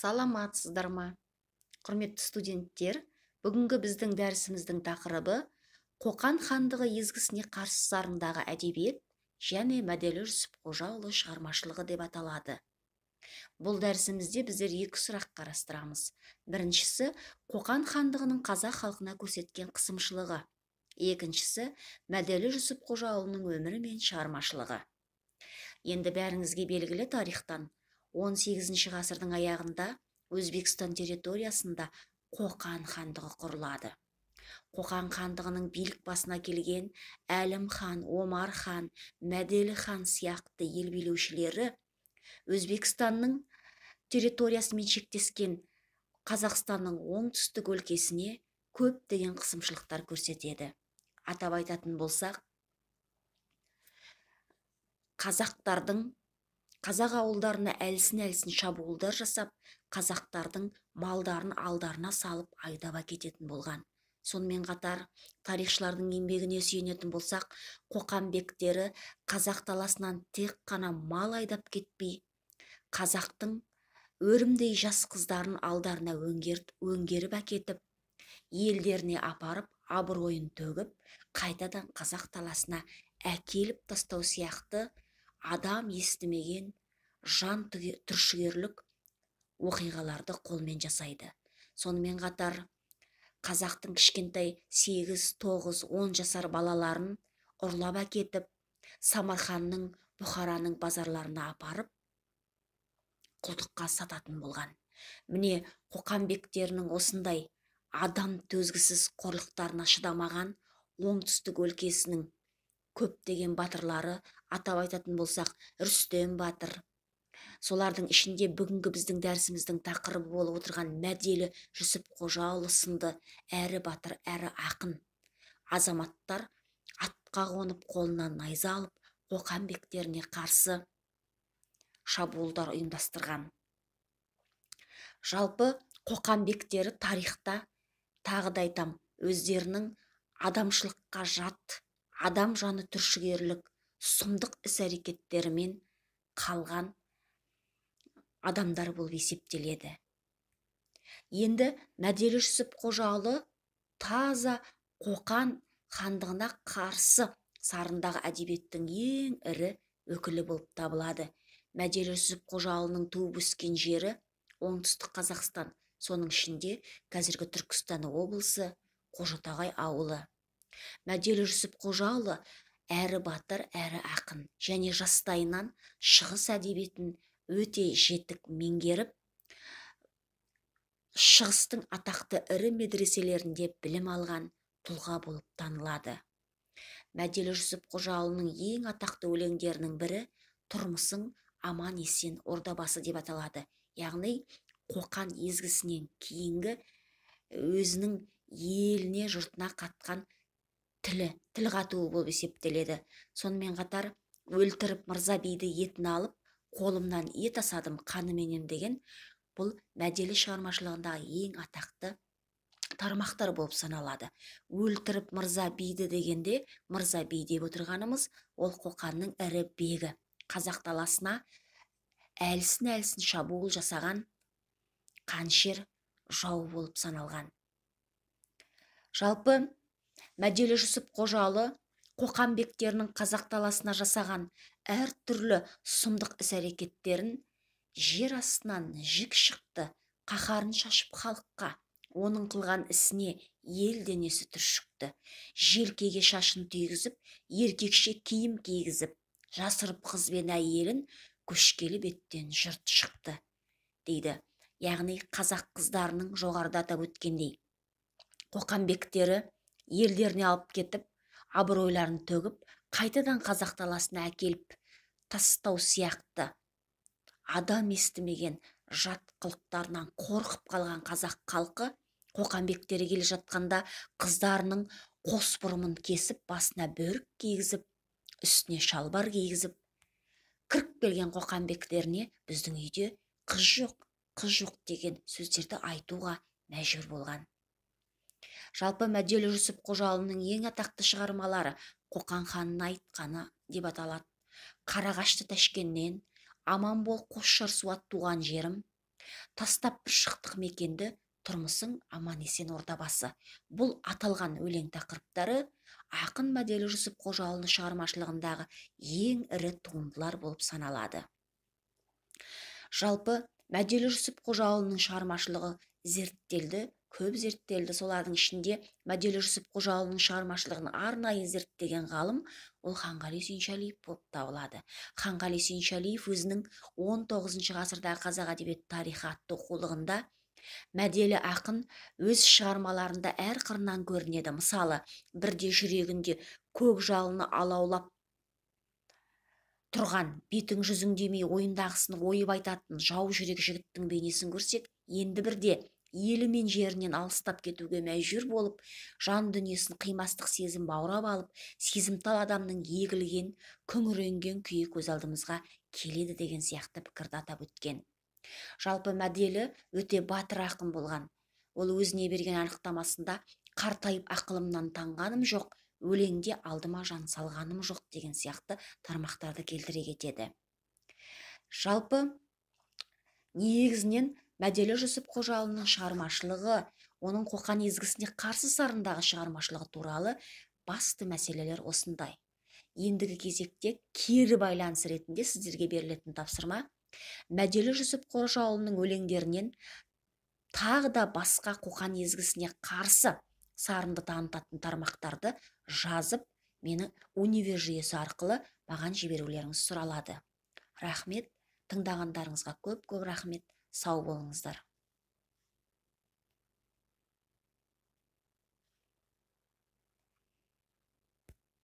саламатсыздар ма құрметті студенттер бүгінгі біздің дәрісіміздің тақырыбы қоқан хандығы езгісіне қарсы сарындағы әдебиет және мәделі жүсіпқожаұлы шығармашылығы деп аталады бұл дәрісімізде біздер екі сұрақ қарастырамыз біріншісі қоқан хандығының қазақ халқына көрсеткен қысымшылығы екіншісі мәделі жүсіпқожаұлының өмірі мен шығармашылығы енді бәріңізге белгілі тарихтан 18 ғасырдың аяғында өзбекстан территориясында қоқан хандығы құрылады қоқан хандығының билік басына келген әлім хан омар хан мәделі хан сияқты ел билеушілері өзбекстанның территориясымен шектескен қазақстанның оңтүстік өлкесіне көптеген қысымшылықтар көрсетеді атап айтатын болсақ қазақтардың қазақ ауылдарына әлсін әлсін шабуылдар жасап қазақтардың малдарын алдарына салып айдап әкететін болған сонымен қатар тарихшылардың еңбегіне сүйенетін болсақ қоқан бектері қазақ даласынан тек қана мал айдап кетпей қазақтың өрімдей жас қыздарын алдарына өңгеріп, өңгеріп әкетіп елдеріне апарып абыройын төгіп қайтадан қазақ таласына әкеліп тастау сияқты адам естімеген жан түршігерлік оқиғаларды қолмен жасайды сонымен қатар қазақтың кішкентай сегіз тоғыз он жасар балаларын ұрлап әкетіп Самарханның бұхараның базарларына апарып құлдыққа сататын болған міне қоқанбектерінің осындай адам төзгісіз қорлықтарына шыдамаған оңтүстік өлкесінің көптеген батырлары атап айтатын болсақ рүстем батыр солардың ішінде бүгінгі біздің дәрісіміздің тақырыбы болып отырған мәделі жүсіп қожаұлы сынды әрі батыр әрі ақын азаматтар атқа қонып қолынан найза алып қоқан бектеріне қарсы шабуылдар ұйымдастырған жалпы қоқан бектері тарихта тағы да айтам өздерінің адамшылыққа жат адам жаны түршігерлік сұмдық іс әрекеттерімен қалған адамдар болып есептеледі енді мәделі жүсіп қожалы таза қоқан хандығына қарсы сарындағы әдебиеттің ең ірі өкілі болып табылады мәделі жүсіп қожалының туып өскен жері оңтүстік қазақстан соның ішінде қазіргі түркістан облысы қожатағай ауылы мәделі жүсіп қожалы әрі батыр әрі ақын және жастайынан шығыс әдебиетін өте жетік меңгеріп шығыстың атақты ірі медреселерінде білім алған тұлға болып танылады мәделі жүсіп қожаұлының ең атақты өлеңдерінің бірі тұрмысың аман есен ордабасы деп аталады яғни қоқан езгісінен кейінгі өзінің еліне жұртына қатқан тілі тіл қатуы болып есептеледі сонымен қатар өлтіріп мырза биді етін алып қолымнан ет асадым қаныменен деген бұл мәделі шығармашылығындағы ең атақты тармақтар болып саналады өлтіріп мырза биді дегенде мырза би деп отырғанымыз ол қоқанның ірі бегі қазақ даласына әлсін әлсін шабуыл жасаған қаншер жау болып саналған жалпы мәделі жүсіп қожалы қоқан бектерінің қазақ даласына жасаған әр түрлі сұмдық іс әрекеттерін жер астынан жік шықты қаһарын шашып халыққа оның қылған ісіне ел денесі түршікті желкеге шашын түйгізіп еркекше киім кигізіп жасырып қыз бен әйелін көшкелі беттен жұрт шықты дейді яғни қазақ қыздарының жоғарыда атап өткендей қоқан бектері елдеріне алып кетіп абыройларын төгіп қайтадан қазақ даласына әкеліп тастау сияқты адам естімеген жат қылықтарынан қорқып қалған қазақ халқы қоқанбектері келе жатқанда қыздарының қос бұрымын кесіп басына бөрік кигізіп үстіне шалбар кигізіп кіріп келген қоқанбектеріне біздің үйде қыз жоқ қыз жоқ деген сөздерді айтуға мәжбүр болған жалпы мәделі жүсіп қожалының ең атақты шығармалары қоқан ханының айтқаны деп аталады қарағашты тәшкеннен аман бол қос суат туған жерім тастап бір шықтық мекенді тұрмысың аман есен ордабасы бұл аталған өлең тақырыптары ақын мәделі жүсіп қожалының шығармашылығындағы ең ірі туындылар болып саналады жалпы мәделі жүсіп қожалының шығармашылығы зерттелді көп зерттелді солардың ішінде мәделі жүсіп қожалының шығармашылығын арнайы зерттеген ғалым ол ханғали сүйіншәлиев болып табылады ханғали сүйіншәлиев өзінің 19 тоғызыншы ғасырдағы қазақ әдебиет тарихы атты оқулығында мәделі ақын өз шығармаларында әр қырынан көрінеді мысалы бірде жүрегінде көк жалыны алаулап тұрған бетің жүзің демей ойындағысын ойып айтатын жау жүрек жігіттің бейнесін көрсек енді бірде елі мен жерінен алыстап кетуге мәжбүр болып жан дүниесін қимастық сезім баурап алып сезімтал адамның егілген күңіренген күйі көз алдымызға келеді деген сияқты пікірді атап өткен жалпы мәделі өте батыр ақын болған ол өзіне берген анықтамасында қартайып ақылымнан таңғаным жоқ өлеңде алдыма жан салғаным жоқ деген сияқты тармақтарды келтіре кетеді жалпы негізінен мәделі жүсіп қожалының шығармашылығы оның қоқан езгісіне қарсы сарындағы шығармашылығы туралы басты мәселелер осындай ендігі кезекте кері байланыс ретінде сіздерге берілетін тапсырма мәделі жүсіп қожаұлының өлеңдерінен тағы да басқа қоқан езгісіне қарсы сарынды танытатын тармақтарды жазып мені универ жүйесі арқылы маған жіберулеріңіз сұралады рахмет тыңдағандарыңызға көп көп рахмет сау болыңыздар